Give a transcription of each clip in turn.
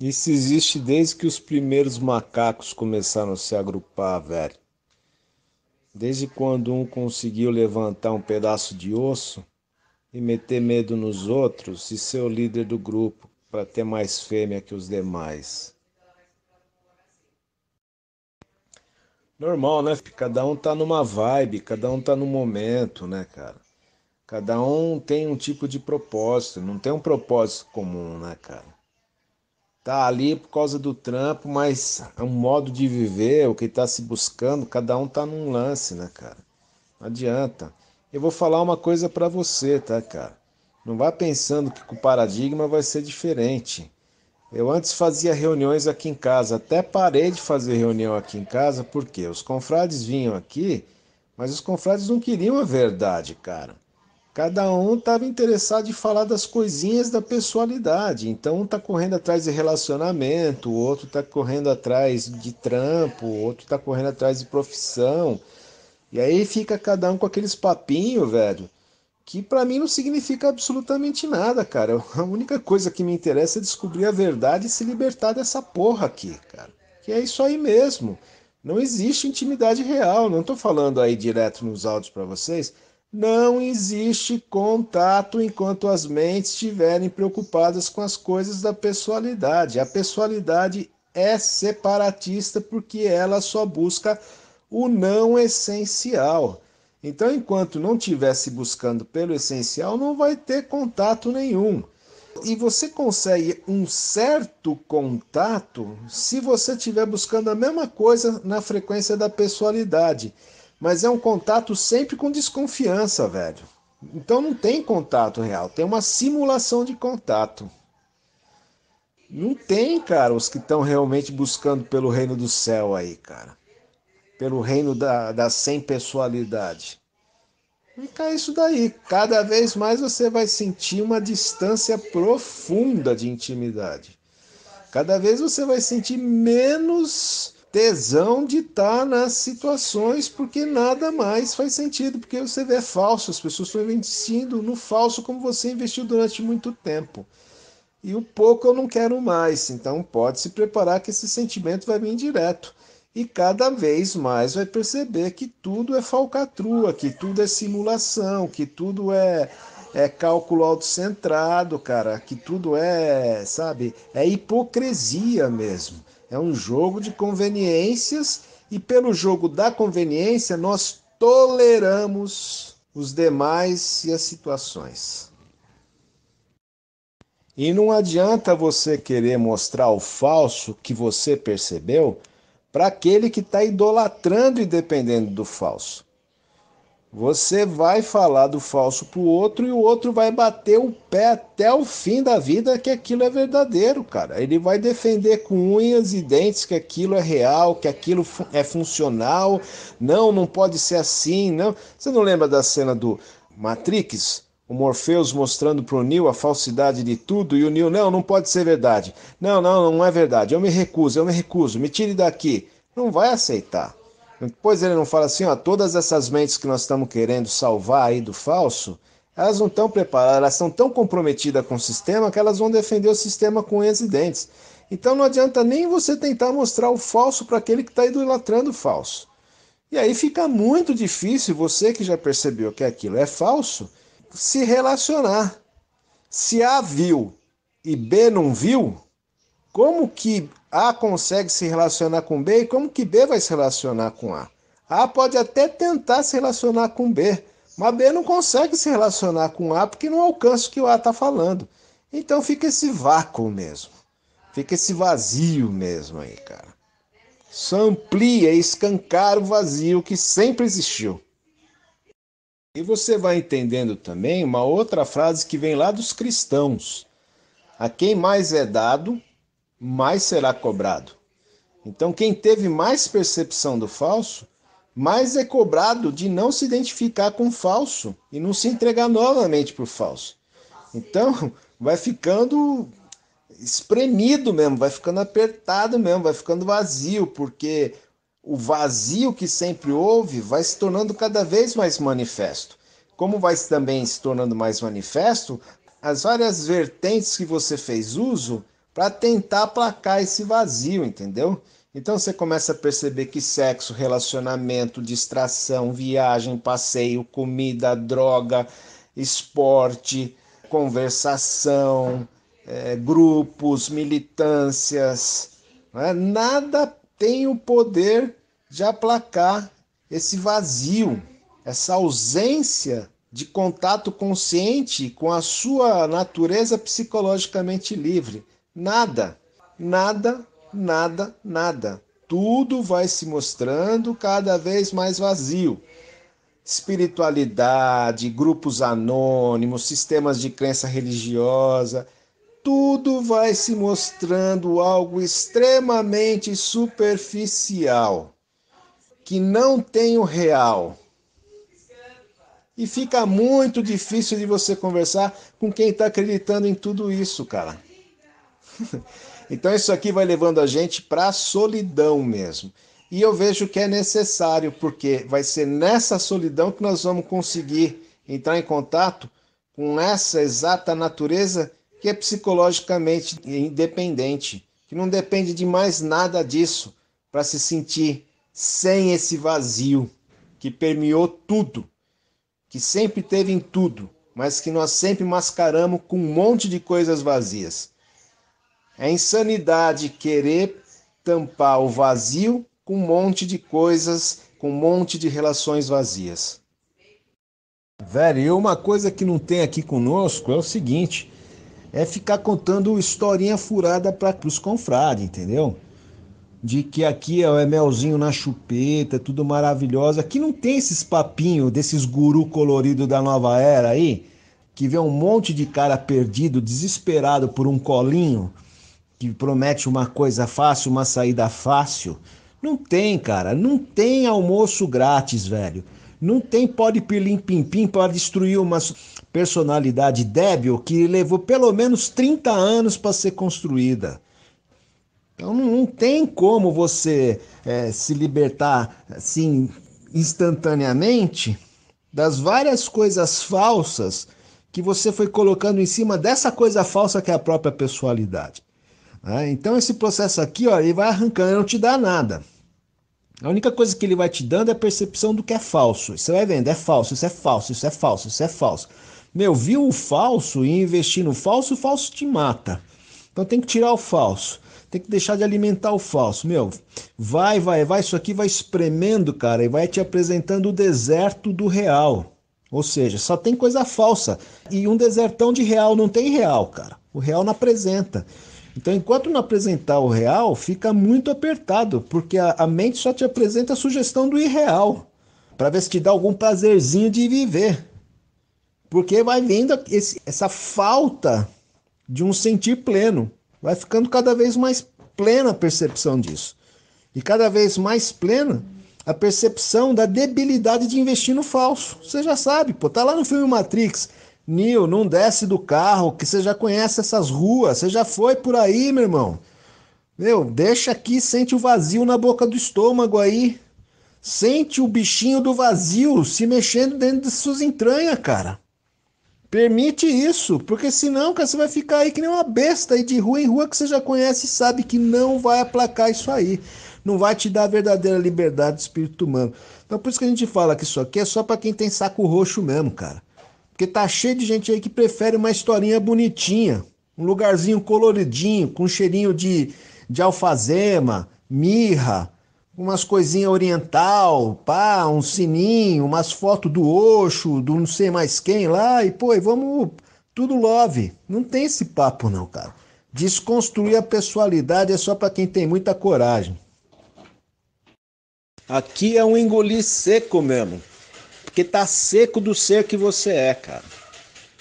Isso existe desde que os primeiros macacos começaram a se agrupar, velho. Desde quando um conseguiu levantar um pedaço de osso e meter medo nos outros e ser o líder do grupo para ter mais fêmea que os demais. Normal, né? Cada um tá numa vibe, cada um tá num momento, né, cara? Cada um tem um tipo de propósito, não tem um propósito comum, né, cara? tá ali por causa do trampo, mas é um modo de viver, o que está se buscando, cada um tá num lance, né, cara? Não adianta. Eu vou falar uma coisa para você, tá, cara? Não vá pensando que com o paradigma vai ser diferente. Eu antes fazia reuniões aqui em casa, até parei de fazer reunião aqui em casa, porque os confrades vinham aqui, mas os confrades não queriam a verdade, cara. Cada um estava interessado em falar das coisinhas da pessoalidade. Então, um está correndo atrás de relacionamento, o outro está correndo atrás de trampo, o outro está correndo atrás de profissão. E aí fica cada um com aqueles papinhos, velho, que para mim não significa absolutamente nada, cara. A única coisa que me interessa é descobrir a verdade e se libertar dessa porra aqui, cara. Que é isso aí mesmo. Não existe intimidade real. Não estou falando aí direto nos áudios para vocês não existe contato enquanto as mentes estiverem preocupadas com as coisas da pessoalidade. A pessoalidade é separatista porque ela só busca o não essencial. Então, enquanto não estivesse buscando pelo essencial, não vai ter contato nenhum. E você consegue um certo contato se você estiver buscando a mesma coisa na frequência da pessoalidade mas é um contato sempre com desconfiança, velho. Então não tem contato real, tem uma simulação de contato. Não tem, cara, os que estão realmente buscando pelo reino do céu aí, cara. Pelo reino da, da sem pessoalidade. Fica isso daí. Cada vez mais você vai sentir uma distância profunda de intimidade. Cada vez você vai sentir menos tesão de estar tá nas situações, porque nada mais faz sentido, porque você vê falso, as pessoas estão investindo no falso como você investiu durante muito tempo. E o pouco eu não quero mais, então pode se preparar que esse sentimento vai vir direto. E cada vez mais vai perceber que tudo é falcatrua, que tudo é simulação, que tudo é é cálculo autocentrado, cara, que tudo é, sabe, é hipocrisia mesmo. É um jogo de conveniências e pelo jogo da conveniência nós toleramos os demais e as situações. E não adianta você querer mostrar o falso que você percebeu para aquele que está idolatrando e dependendo do falso. Você vai falar do falso pro outro e o outro vai bater o pé até o fim da vida que aquilo é verdadeiro, cara. Ele vai defender com unhas e dentes que aquilo é real, que aquilo é funcional. Não, não pode ser assim, não. Você não lembra da cena do Matrix? O Morpheus mostrando pro Neo a falsidade de tudo e o Neo, não, não pode ser verdade. Não, não, não é verdade. Eu me recuso, eu me recuso. Me tire daqui. Não vai aceitar. Pois ele não fala assim, ó, todas essas mentes que nós estamos querendo salvar aí do falso, elas não estão preparadas, elas estão tão comprometidas com o sistema que elas vão defender o sistema com unhas e dentes. Então não adianta nem você tentar mostrar o falso para aquele que está idolatrando o falso. E aí fica muito difícil você que já percebeu que é aquilo é falso se relacionar. Se A viu e B não viu, como que A consegue se relacionar com B e como que B vai se relacionar com A? A pode até tentar se relacionar com B, mas B não consegue se relacionar com A porque não alcança o que o A está falando. Então fica esse vácuo mesmo. Fica esse vazio mesmo aí, cara. Só amplia e escancara o vazio que sempre existiu. E você vai entendendo também uma outra frase que vem lá dos cristãos. A quem mais é dado, mais será cobrado. Então, quem teve mais percepção do falso, mais é cobrado de não se identificar com o falso e não se entregar novamente para o falso. Então, vai ficando espremido mesmo, vai ficando apertado mesmo, vai ficando vazio, porque o vazio que sempre houve vai se tornando cada vez mais manifesto. Como vai também se tornando mais manifesto, as várias vertentes que você fez uso para tentar aplacar esse vazio, entendeu? Então você começa a perceber que sexo, relacionamento, distração, viagem, passeio, comida, droga, esporte, conversação, é, grupos, militâncias, é? nada tem o poder de aplacar esse vazio, essa ausência de contato consciente com a sua natureza psicologicamente livre. Nada, nada, nada, nada. Tudo vai se mostrando cada vez mais vazio. Espiritualidade, grupos anônimos, sistemas de crença religiosa, tudo vai se mostrando algo extremamente superficial, que não tem o real. E fica muito difícil de você conversar com quem está acreditando em tudo isso, cara. então isso aqui vai levando a gente para a solidão mesmo. E eu vejo que é necessário, porque vai ser nessa solidão que nós vamos conseguir entrar em contato com essa exata natureza que é psicologicamente independente, que não depende de mais nada disso para se sentir sem esse vazio que permeou tudo, que sempre teve em tudo, mas que nós sempre mascaramos com um monte de coisas vazias. É insanidade querer tampar o vazio com um monte de coisas, com um monte de relações vazias. Velho, uma coisa que não tem aqui conosco é o seguinte: é ficar contando historinha furada para os confrades, entendeu? De que aqui é melzinho na chupeta, tudo maravilhoso. Aqui não tem esses papinhos desses guru colorido da nova era aí, que vê um monte de cara perdido, desesperado por um colinho que promete uma coisa fácil, uma saída fácil. Não tem, cara. Não tem almoço grátis, velho. Não tem pode pilim pim pim para destruir uma personalidade débil que levou pelo menos 30 anos para ser construída. Então não, tem como você é, se libertar assim instantaneamente das várias coisas falsas que você foi colocando em cima dessa coisa falsa que é a própria personalidade. Né? então esse processo aqui, ó, ele vai arrancando, ele não te dá nada. A única coisa que ele vai te dando é a percepção do que é falso. Você vai vendo, é falso, isso é falso, isso é falso, isso é falso. Meu, viu o falso e investir no falso, o falso te mata. Então tem que tirar o falso. Tem que deixar de alimentar o falso. Meu, vai, vai, vai, isso aqui vai espremendo, cara, e vai te apresentando o deserto do real. Ou seja, só tem coisa falsa. E um desertão de real não tem real, cara. O real não apresenta. Então, enquanto não apresentar o real, fica muito apertado, porque a, a mente só te apresenta a sugestão do irreal, para ver se te dá algum prazerzinho de viver. Porque vai vendo esse, essa falta de um sentir pleno. Vai ficando cada vez mais plena a percepção disso. E cada vez mais plena a percepção da debilidade de investir no falso. Você já sabe, pô, tá lá no filme Matrix Nil, não desce do carro, que você já conhece essas ruas, você já foi por aí, meu irmão. Meu, deixa aqui, sente o vazio na boca do estômago aí. Sente o bichinho do vazio se mexendo dentro de suas entranhas, cara. Permite isso, porque senão, cara, você vai ficar aí que nem uma besta aí de rua em rua que você já conhece e sabe que não vai aplacar isso aí. Não vai te dar a verdadeira liberdade do espírito humano. Então por isso que a gente fala que isso aqui é só para quem tem saco roxo mesmo, cara. Porque tá cheio de gente aí que prefere uma historinha bonitinha, um lugarzinho coloridinho, com cheirinho de, de alfazema, mirra, umas coisinhas oriental, pá, um sininho, umas fotos do Oxo, do não sei mais quem lá, e pô, e vamos tudo love. Não tem esse papo não, cara. Desconstruir a pessoalidade é só para quem tem muita coragem. Aqui é um engolir seco mesmo. Porque tá seco do ser que você é, cara.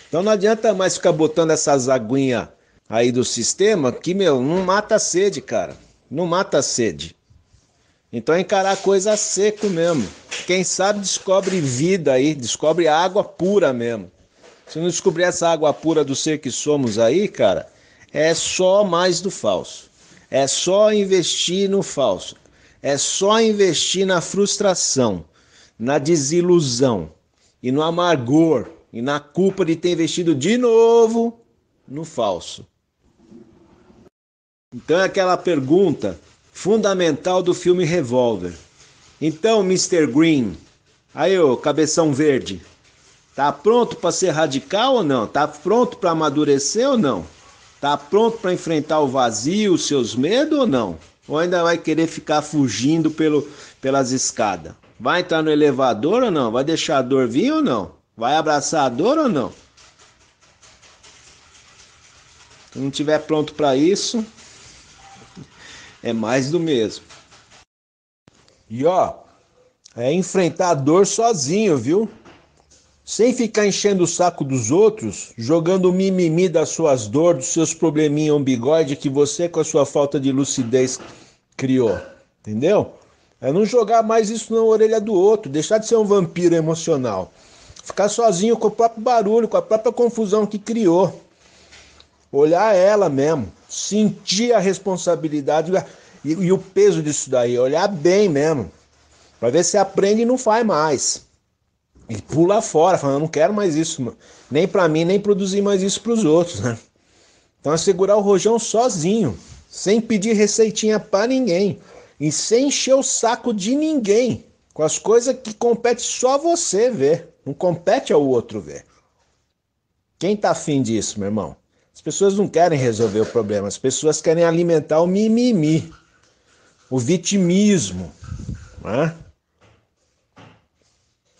Então não adianta mais ficar botando essas aguinhas aí do sistema que, meu, não mata a sede, cara. Não mata a sede. Então encarar a coisa seco mesmo. Quem sabe descobre vida aí, descobre água pura mesmo. Se não descobrir essa água pura do ser que somos aí, cara, é só mais do falso. É só investir no falso. É só investir na frustração na desilusão e no amargor e na culpa de ter investido de novo no falso. Então é aquela pergunta fundamental do filme Revolver. Então, Mr. Green, aí o cabeção verde, tá pronto para ser radical ou não? Tá pronto para amadurecer ou não? Tá pronto para enfrentar o vazio, os seus medos ou não? Ou ainda vai querer ficar fugindo pelo, pelas escadas? Vai entrar tá no elevador ou não? Vai deixar a dor vir ou não? Vai abraçar a dor ou não? Se não tiver pronto para isso, é mais do mesmo. E ó, é enfrentar a dor sozinho, viu? Sem ficar enchendo o saco dos outros, jogando o mimimi das suas dores, dos seus probleminhas bigode que você, com a sua falta de lucidez, criou. Entendeu? É não jogar mais isso na orelha do outro, deixar de ser um vampiro emocional. Ficar sozinho com o próprio barulho, com a própria confusão que criou. Olhar ela mesmo, sentir a responsabilidade e, e o peso disso daí, olhar bem mesmo. Pra ver se aprende e não faz mais. E pula fora, falando, não quero mais isso, nem para mim, nem produzir mais isso para os outros, né? Então é segurar o rojão sozinho, sem pedir receitinha para ninguém e sem encher o saco de ninguém com as coisas que compete só você ver, não compete ao outro ver. Quem tá afim disso, meu irmão? As pessoas não querem resolver o problema, as pessoas querem alimentar o mimimi, o vitimismo, né?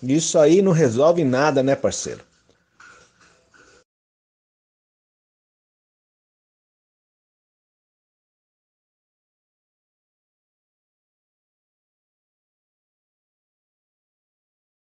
Isso aí não resolve nada, né, parceiro?